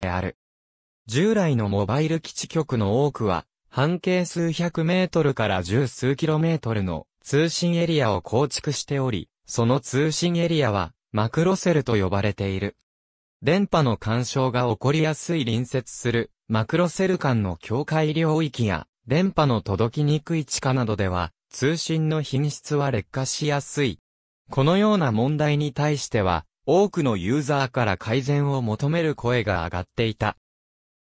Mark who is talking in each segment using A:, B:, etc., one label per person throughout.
A: である。従来のモバイル基地局の多くは、半径数百メートルから十数キロメートルの通信エリアを構築しており、その通信エリアはマクロセルと呼ばれている。電波の干渉が起こりやすい隣接するマクロセル間の境界領域や電波の届きにくい地下などでは通信の品質は劣化しやすい。このような問題に対しては多くのユーザーから改善を求める声が上がっていた。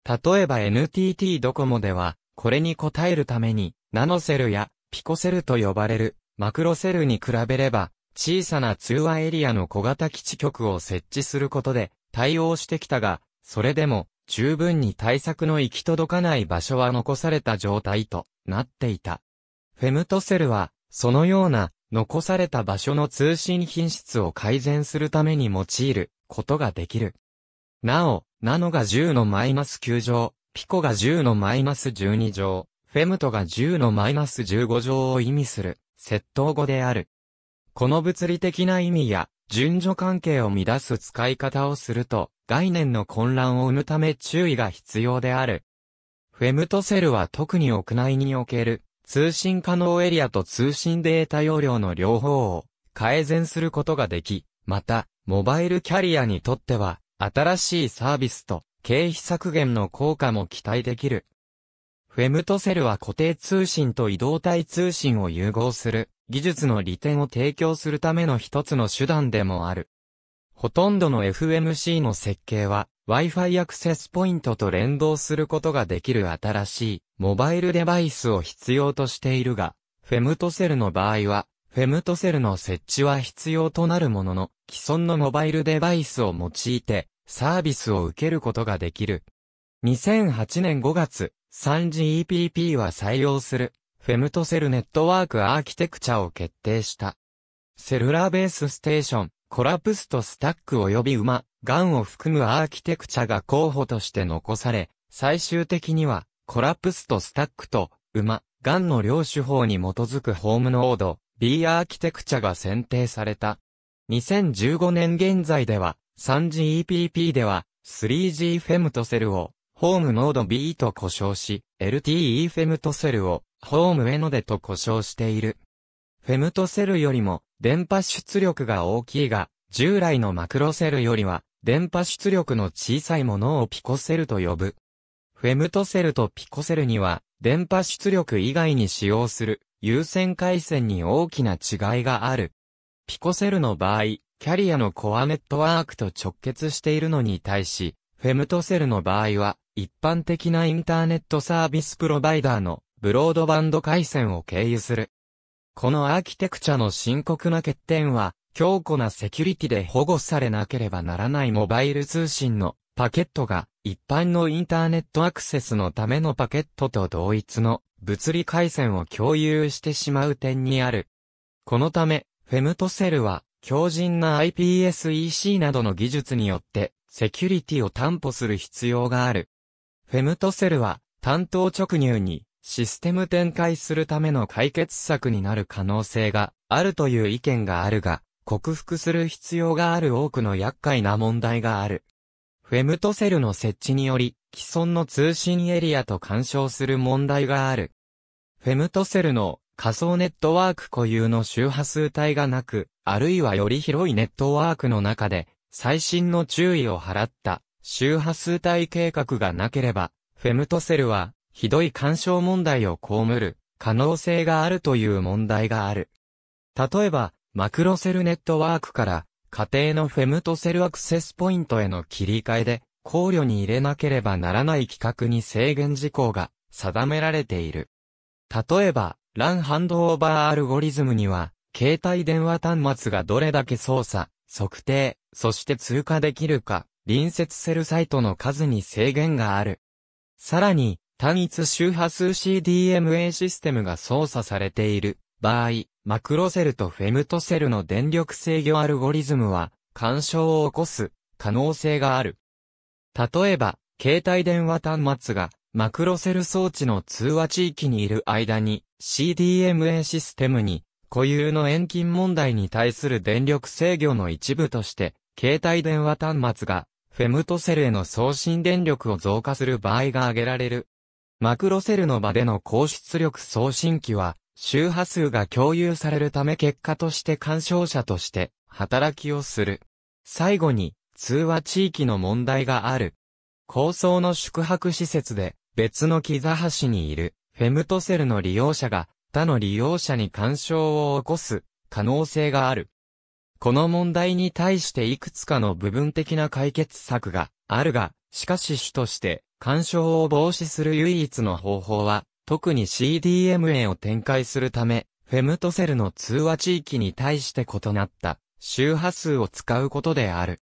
A: 例えば NTT ドコモでは、これに応えるために、ナノセルやピコセルと呼ばれるマクロセルに比べれば、小さな通話エリアの小型基地局を設置することで対応してきたが、それでも十分に対策の行き届かない場所は残された状態となっていた。フェムトセルは、そのような残された場所の通信品質を改善するために用いることができる。なお、ナノが10のマイナス9乗、ピコが10のマイナス12乗、フェムトが10のマイナス15乗を意味する、窃盗語である。この物理的な意味や、順序関係を乱す使い方をすると、概念の混乱を生むため注意が必要である。フェムトセルは特に屋内における通信可能エリアと通信データ容量の両方を改善することができ、また、モバイルキャリアにとっては、新しいサービスと経費削減の効果も期待できる。フェムトセルは固定通信と移動体通信を融合する技術の利点を提供するための一つの手段でもある。ほとんどの FMC の設計は Wi-Fi アクセスポイントと連動することができる新しいモバイルデバイスを必要としているが、フェムトセルの場合は、フェムトセルの設置は必要となるものの、既存のモバイルデバイスを用いて、サービスを受けることができる。2008年5月、3GEPP は採用する、フェムトセルネットワークアーキテクチャを決定した。セルラーベースステーション、コラプストスタック及び馬、ガンを含むアーキテクチャが候補として残され、最終的には、コラプスとスタックと、馬、ガンの両手法に基づくホームノード、B アーキテクチャが選定された。2015年現在では、3GEPP では、3G フェムトセルを、ホームノード B と呼称し、LTE フェムトセルを、ホームエノデと呼称している。フェムトセルよりも、電波出力が大きいが、従来のマクロセルよりは、電波出力の小さいものをピコセルと呼ぶ。フェムトセルとピコセルには、電波出力以外に使用する、優先回線に大きな違いがある。ピコセルの場合、キャリアのコアネットワークと直結しているのに対し、フェムトセルの場合は、一般的なインターネットサービスプロバイダーのブロードバンド回線を経由する。このアーキテクチャの深刻な欠点は、強固なセキュリティで保護されなければならないモバイル通信のパケットが一般のインターネットアクセスのためのパケットと同一の物理回線を共有してしまう点にある。このため、フェムトセルは強靭な iPSEC などの技術によってセキュリティを担保する必要がある。フェムトセルは担当直入にシステム展開するための解決策になる可能性があるという意見があるが、克服する必要がある多くの厄介な問題がある。フェムトセルの設置により、既存の通信エリアと干渉する問題がある。フェムトセルの仮想ネットワーク固有の周波数帯がなく、あるいはより広いネットワークの中で、最新の注意を払った周波数帯計画がなければ、フェムトセルはひどい干渉問題を被る可能性があるという問題がある。例えば、マクロセルネットワークから家庭のフェムトセルアクセスポイントへの切り替えで考慮に入れなければならない規格に制限事項が定められている。例えば、ランハンドオーバーアルゴリズムには、携帯電話端末がどれだけ操作、測定、そして通過できるか、隣接セルサイトの数に制限がある。さらに、単一周波数 CDMA システムが操作されている場合、マクロセルとフェムトセルの電力制御アルゴリズムは干渉を起こす可能性がある。例えば、携帯電話端末がマクロセル装置の通話地域にいる間に CDMA システムに固有の遠近問題に対する電力制御の一部として携帯電話端末がフェムトセルへの送信電力を増加する場合が挙げられるマクロセルの場での高出力送信機は、周波数が共有されるため結果として干渉者として働きをする。最後に、通話地域の問題がある。高層の宿泊施設で別の木座橋にいるフェムトセルの利用者が他の利用者に干渉を起こす可能性がある。この問題に対していくつかの部分的な解決策があるが、しかし主として干渉を防止する唯一の方法は、特に CDMA を展開するため、フェムトセルの通話地域に対して異なった周波数を使うことである。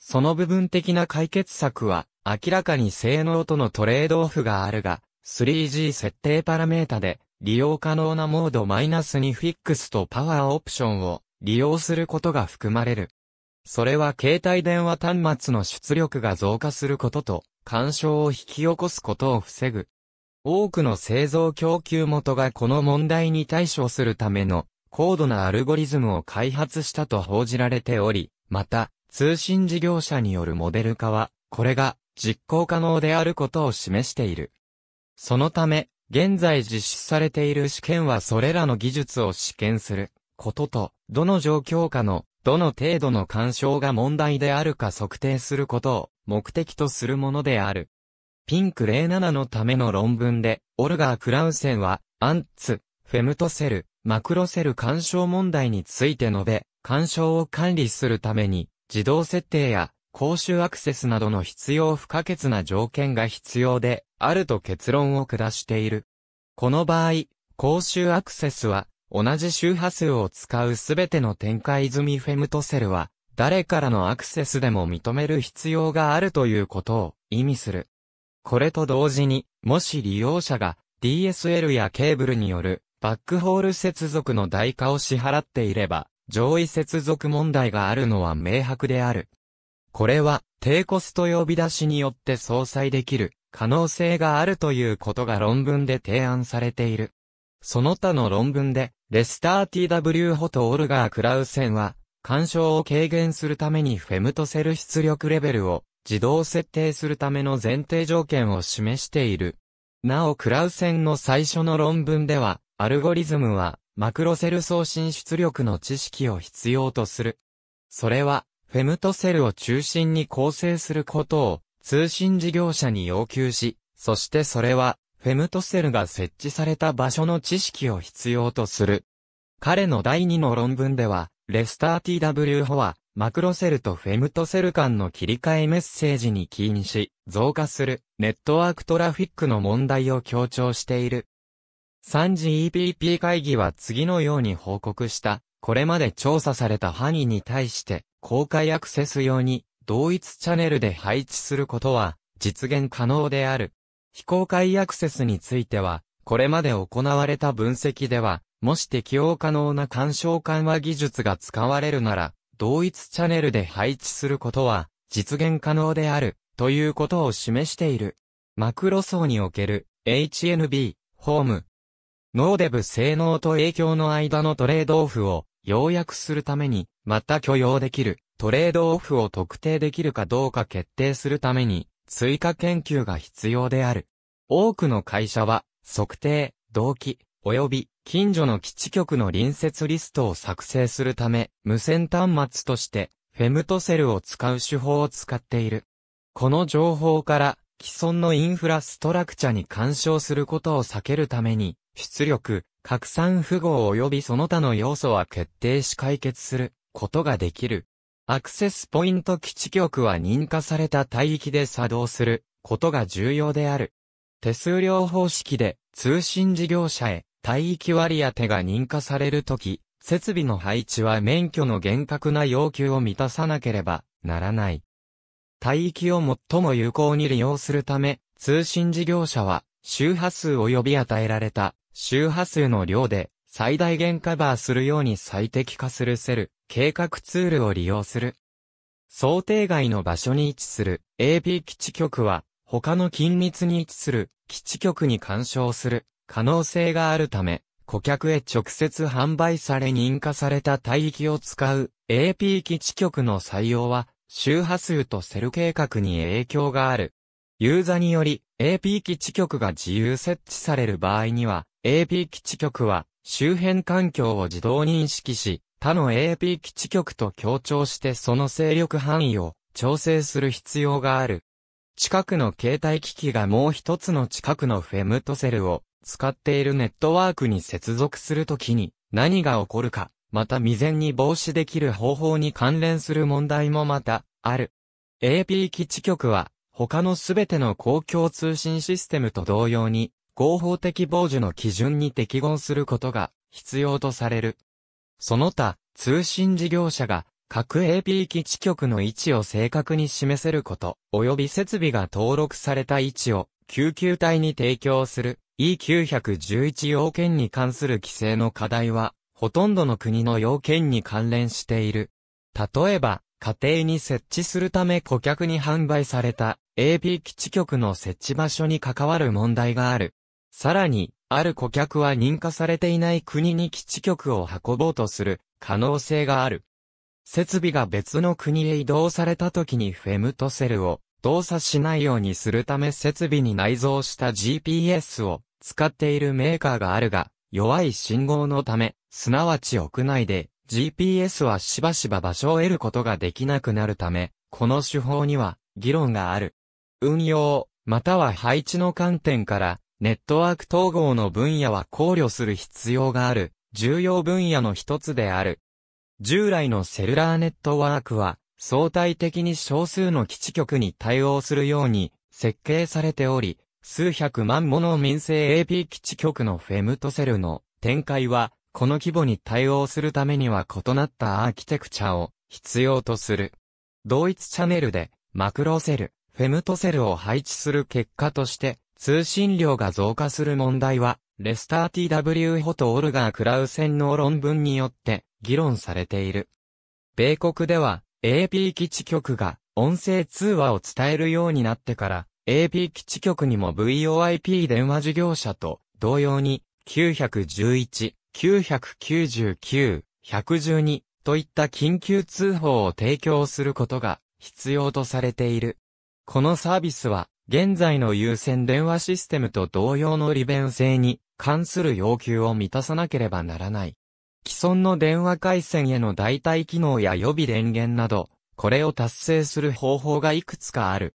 A: その部分的な解決策は、明らかに性能とのトレードオフがあるが、3G 設定パラメータで、利用可能なモードマイナスにフィックスとパワーオプションを利用することが含まれる。それは携帯電話端末の出力が増加することと、干渉を引き起こすことを防ぐ。多くの製造供給元がこの問題に対処するための高度なアルゴリズムを開発したと報じられており、また、通信事業者によるモデル化は、これが実行可能であることを示している。そのため、現在実施されている試験はそれらの技術を試験することと、どの状況下のどの程度の干渉が問題であるか測定することを目的とするものである。ピンク07のための論文で、オルガー・クラウセンは、アンツ、フェムトセル、マクロセル干渉問題について述べ、干渉を管理するために、自動設定や公衆アクセスなどの必要不可欠な条件が必要で、あると結論を下している。この場合、公衆アクセスは、同じ周波数を使うすべての展開済みフェムトセルは、誰からのアクセスでも認める必要があるということを意味する。これと同時に、もし利用者が DSL やケーブルによるバックホール接続の代価を支払っていれば、上位接続問題があるのは明白である。これは低コスト呼び出しによって相殺できる可能性があるということが論文で提案されている。その他の論文で、レスター TW ホトオルガー・クラウセンは、干渉を軽減するためにフェムトセル出力レベルを自動設定するための前提条件を示している。なおクラウセンの最初の論文では、アルゴリズムはマクロセル送信出力の知識を必要とする。それは、フェムトセルを中心に構成することを通信事業者に要求し、そしてそれはフェムトセルが設置された場所の知識を必要とする。彼の第2の論文では、レスター TW ホは、マクロセルとフェムトセル間の切り替えメッセージに起因し、増加するネットワークトラフィックの問題を強調している。3次 e p p 会議は次のように報告した、これまで調査された範囲に対して、公開アクセス用に同一チャンネルで配置することは実現可能である。非公開アクセスについては、これまで行われた分析では、もし適用可能な干渉緩和技術が使われるなら、同一チャンネルで配置することは実現可能であるということを示している。マクロ層における HNB、ホーム。ノーデブ性能と影響の間のトレードオフを要約するために、また許容できるトレードオフを特定できるかどうか決定するために、追加研究が必要である。多くの会社は、測定、動機、及び近所の基地局の隣接リストを作成するため、無線端末として、フェムトセルを使う手法を使っている。この情報から、既存のインフラストラクチャに干渉することを避けるために、出力、拡散符号及びその他の要素は決定し解決することができる。アクセスポイント基地局は認可された帯域で作動することが重要である。手数料方式で通信事業者へ帯域割当が認可されるとき、設備の配置は免許の厳格な要求を満たさなければならない。帯域を最も有効に利用するため、通信事業者は周波数及び与えられた周波数の量で最大限カバーするように最適化するセル、計画ツールを利用する。想定外の場所に位置する AP 基地局は他の近密に位置する基地局に干渉する可能性があるため、顧客へ直接販売され認可された帯域を使う AP 基地局の採用は周波数とセル計画に影響がある。ユーザーにより AP 基地局が自由設置される場合には AP 基地局は周辺環境を自動認識し、他の AP 基地局と協調してその勢力範囲を調整する必要がある。近くの携帯機器がもう一つの近くのフェムトセルを使っているネットワークに接続するときに何が起こるか、また未然に防止できる方法に関連する問題もまたある。AP 基地局は他のすべての公共通信システムと同様に合法的防受の基準に適合することが必要とされる。その他、通信事業者が各 AP 基地局の位置を正確に示せること、及び設備が登録された位置を救急隊に提供する E911 要件に関する規制の課題は、ほとんどの国の要件に関連している。例えば、家庭に設置するため顧客に販売された AP 基地局の設置場所に関わる問題がある。さらに、ある顧客は認可されていない国に基地局を運ぼうとする可能性がある。設備が別の国へ移動された時にフェムトセルを動作しないようにするため設備に内蔵した GPS を使っているメーカーがあるが、弱い信号のため、すなわち屋内で GPS はしばしば場所を得ることができなくなるため、この手法には議論がある。運用、または配置の観点から、ネットワーク統合の分野は考慮する必要がある、重要分野の一つである。従来のセルラーネットワークは、相対的に少数の基地局に対応するように設計されており、数百万もの民生 AP 基地局のフェムトセルの展開は、この規模に対応するためには異なったアーキテクチャを必要とする。同一チャンネルでマクロセル、フェムトセルを配置する結果として、通信量が増加する問題は、レスター TW ホとオルガー・クラウセンの論文によって議論されている。米国では AP 基地局が音声通話を伝えるようになってから AP 基地局にも VOIP 電話事業者と同様に911、999、112といった緊急通報を提供することが必要とされている。このサービスは現在の優先電話システムと同様の利便性に関する要求を満たさなければならない。既存の電話回線への代替機能や予備電源など、これを達成する方法がいくつかある。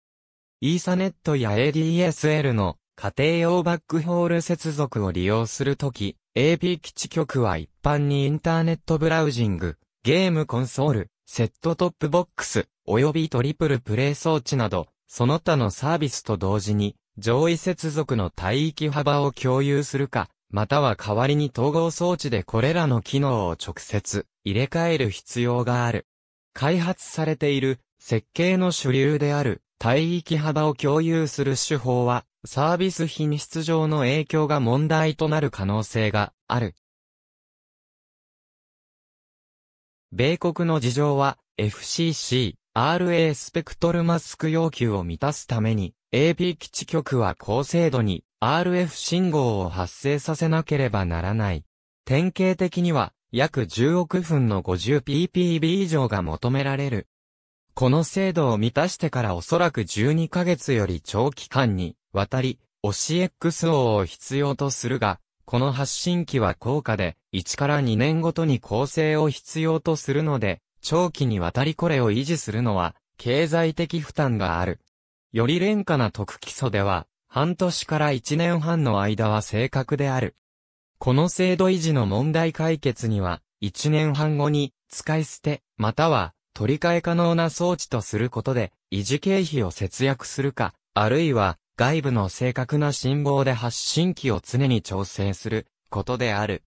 A: イーサネットや ADSL の家庭用バックホール接続を利用するとき、AP 基地局は一般にインターネットブラウジング、ゲームコンソール、セットトップボックス、及びトリプルプレイ装置など、その他のサービスと同時に、上位接続の帯域幅を共有するか、または代わりに統合装置でこれらの機能を直接入れ替える必要がある。開発されている設計の主流である帯域幅を共有する手法はサービス品質上の影響が問題となる可能性がある。米国の事情は FCC RA スペクトルマスク要求を満たすために、AP 基地局は高精度に RF 信号を発生させなければならない。典型的には、約10億分の 50ppb 以上が求められる。この精度を満たしてからおそらく12ヶ月より長期間にわたり OCXO を必要とするが、この発信機は高価で1から2年ごとに構成を必要とするので、長期にわたりこれを維持するのは、経済的負担がある。より廉価な特基礎では、半年から1年半の間は正確である。この制度維持の問題解決には、1年半後に、使い捨て、または、取り替え可能な装置とすることで、維持経費を節約するか、あるいは、外部の正確な信号で発信機を常に調整する、ことである。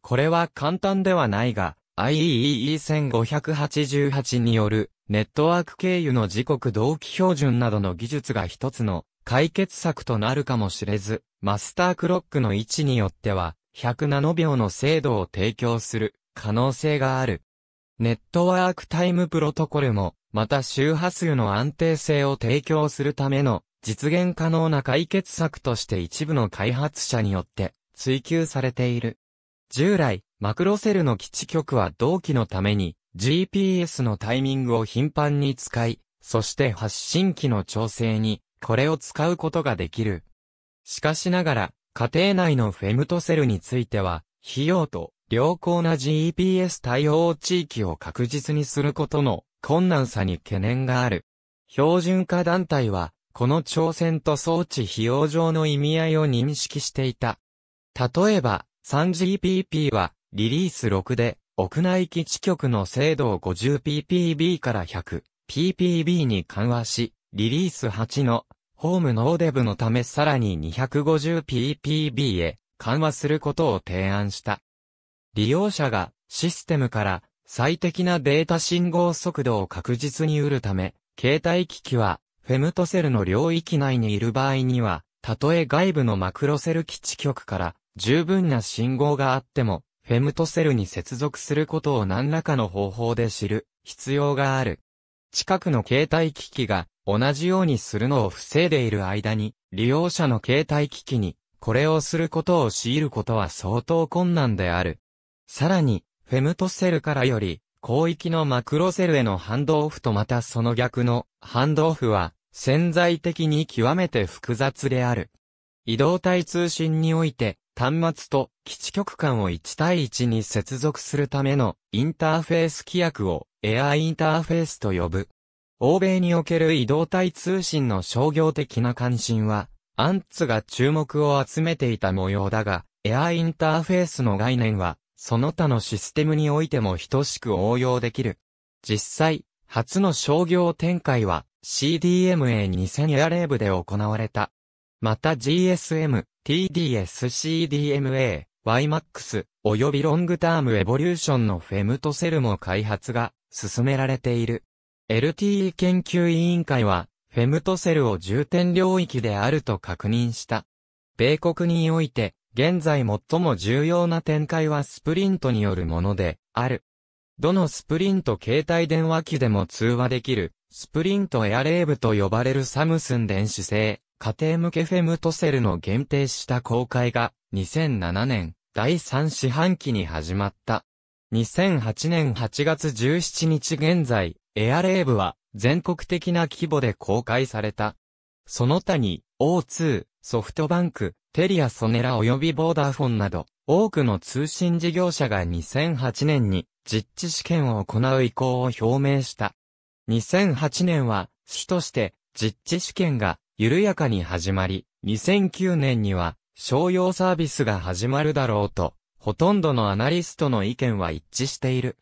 A: これは簡単ではないが、IEE1588 e によるネットワーク経由の時刻同期標準などの技術が一つの解決策となるかもしれず、マスタークロックの位置によっては100ナノ秒の精度を提供する可能性がある。ネットワークタイムプロトコルも、また周波数の安定性を提供するための実現可能な解決策として一部の開発者によって追求されている。従来、マクロセルの基地局は同期のために GPS のタイミングを頻繁に使い、そして発信機の調整にこれを使うことができる。しかしながら、家庭内のフェムトセルについては、費用と良好な GPS 対応地域を確実にすることの困難さに懸念がある。標準化団体は、この挑戦と装置費用上の意味合いを認識していた。例えば、3GPP は、リリース6で、屋内基地局の精度を 50ppb から 100ppb に緩和し、リリース8の、ホームノーデブのためさらに 250ppb へ緩和することを提案した。利用者がシステムから最適なデータ信号速度を確実に得るため、携帯機器はフェムトセルの領域内にいる場合には、たとえ外部のマクロセル基地局から十分な信号があっても、フェムトセルに接続することを何らかの方法で知る必要がある。近くの携帯機器が同じようにするのを防いでいる間に、利用者の携帯機器にこれをすることを強いることは相当困難である。さらに、フェムトセルからより、広域のマクロセルへのハンドオフとまたその逆のハンドオフは潜在的に極めて複雑である。移動体通信において端末と基地局間を1対1に接続するためのインターフェース規約をエアインターフェースと呼ぶ。欧米における移動体通信の商業的な関心は、アンツが注目を集めていた模様だが、エアインターフェースの概念は、その他のシステムにおいても等しく応用できる。実際、初の商業展開は CDMA2000 エアレーブで行われた。また GSM、TDS-CDMA、YMAX、およびロングタームエボリューションのフェムトセルも開発が進められている。LTE 研究委員会は、フェムトセルを重点領域であると確認した。米国において、現在最も重要な展開はスプリントによるもので、ある。どのスプリント携帯電話機でも通話できる、スプリントエアレーブと呼ばれるサムスン電子製家庭向けフェムトセルの限定した公開が2007年第3四半期に始まった。2008年8月17日現在、エアレーブは全国的な規模で公開された。その他に、O2、ソフトバンク、テリアソネラ及びボーダーフォンなど、多くの通信事業者が2008年に実地試験を行う意向を表明した。2008年は、主として実地試験が緩やかに始まり、2009年には商用サービスが始まるだろうと、ほとんどのアナリストの意見は一致している。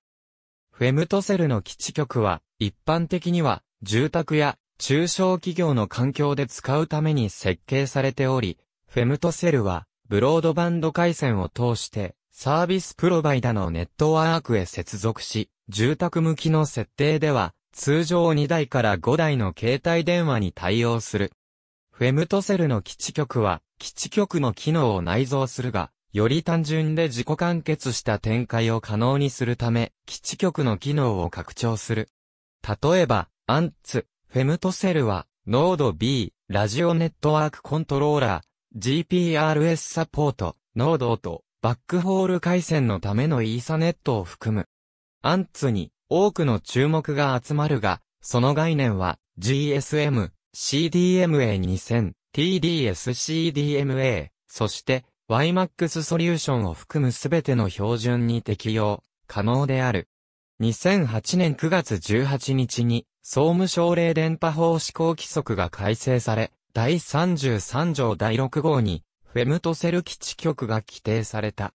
A: フェムトセルの基地局は、一般的には、住宅や中小企業の環境で使うために設計されており、フェムトセルは、ブロードバンド回線を通して、サービスプロバイダのネットワークへ接続し、住宅向きの設定では、通常2台から5台の携帯電話に対応する。フェムトセルの基地局は、基地局の機能を内蔵するが、より単純で自己完結した展開を可能にするため、基地局の機能を拡張する。例えば、アンツ、フェムトセルは、ノード B、ラジオネットワークコントローラー、GPRS サポート、ノードと、バックホール回線のためのイーサネットを含む。アンツに、多くの注目が集まるが、その概念は、GSM、CDMA2000、TDS-CDMA、そして YMAX ソリューションを含むすべての標準に適用、可能である。2008年9月18日に、総務省令電波法施行規則が改正され、第33条第6号に、フェムトセル基地局が規定された。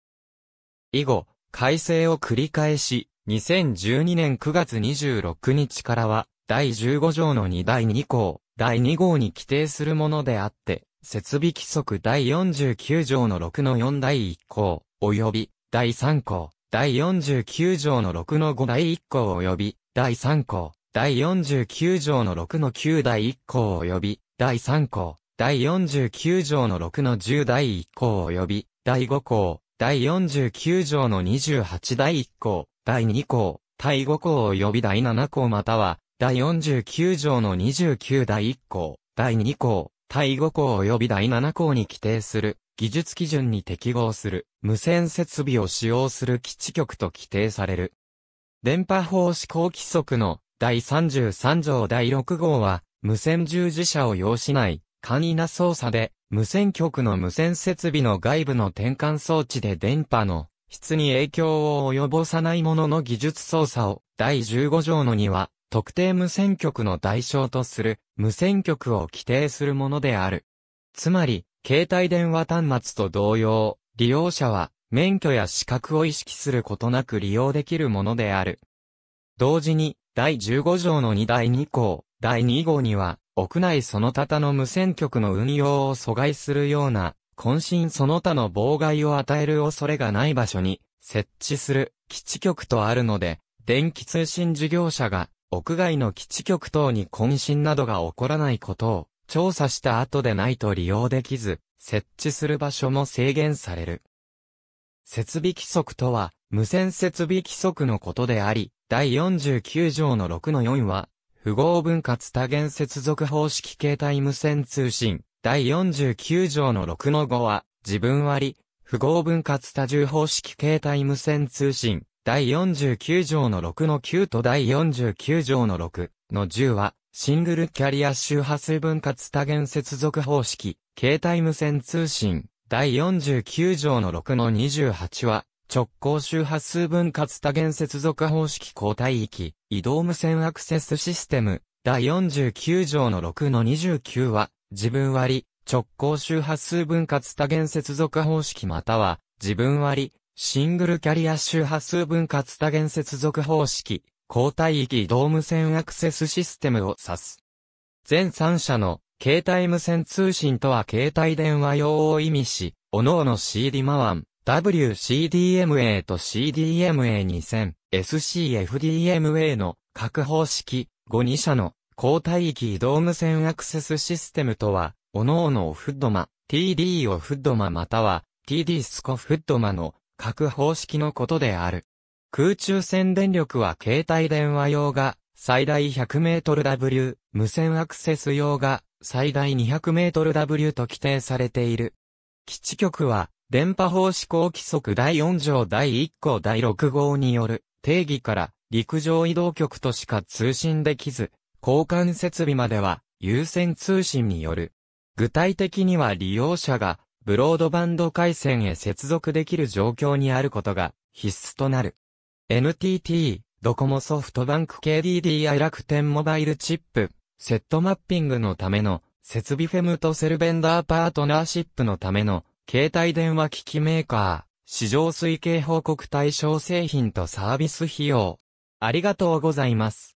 A: 以後、改正を繰り返し、2012年9月26日からは、第15条の2第2項、第2号に規定するものであって、設備規則第49条の6の4第1項、及び、第3項、第49条の6の5第1項及び、第3項、第49条の6の9第1項及び、第3項、第49条の6の10第1項及び、第5項、第49条の28第1項、第2項、第5項及び第7項または、第49条の29第1項、第2項、第5項及び第7項に規定する、技術基準に適合する、無線設備を使用する基地局と規定される。電波法施行規則の第33条第6号は、無線従事者を要しない、簡易な操作で、無線局の無線設備の外部の転換装置で電波の質に影響を及ぼさないものの技術操作を、第15条の2は、特定無線局の代償とする無線局を規定するものである。つまり、携帯電話端末と同様、利用者は免許や資格を意識することなく利用できるものである。同時に、第15条の2第2項、第2号には、屋内その他他の無線局の運用を阻害するような、渾身その他の妨害を与える恐れがない場所に設置する基地局とあるので、電気通信事業者が屋外の基地局等に渾身などが起こらないことを調査した後でないと利用できず、設置する場所も制限される。設備規則とは、無線設備規則のことであり、第49条の6の4は、符号分割多元接続方式形態無線通信、第49条の6の5は、自分割、符号分割多重方式形態無線通信、第49条の6の9と第49条の6の10は、シングルキャリア周波数分割多元接続方式、携帯無線通信、第49条の6の28は、直行周波数分割多元接続方式交帯域、移動無線アクセスシステム、第49条の6の29は、自分割、直行周波数分割多元接続方式または、自分割、シングルキャリア周波数分割多元接続方式、交代域移動無線アクセスシステムを指す。全3社の携帯無線通信とは携帯電話用を意味し、各の c d マワン、WCDMA と CDMA2000、SCFDMA の各方式、5 2社の交代域移動無線アクセスシステムとは、各々オフッドマ、TD オフッドマまたは TD スコフッドマの各方式のことである。空中線電力は携帯電話用が最大 100mW、無線アクセス用が最大 200mW と規定されている。基地局は電波法施行規則第4条第1項第6号による定義から陸上移動局としか通信できず、交換設備までは優先通信による。具体的には利用者がブロードバンド回線へ接続できる状況にあることが必須となる。NTT、ドコモソフトバンク KDDI 楽天モバイルチップ、セットマッピングのための設備フェムとセルベンダーパートナーシップのための携帯電話機器メーカー、市場推計報告対象製品とサービス費用。ありがとうございます。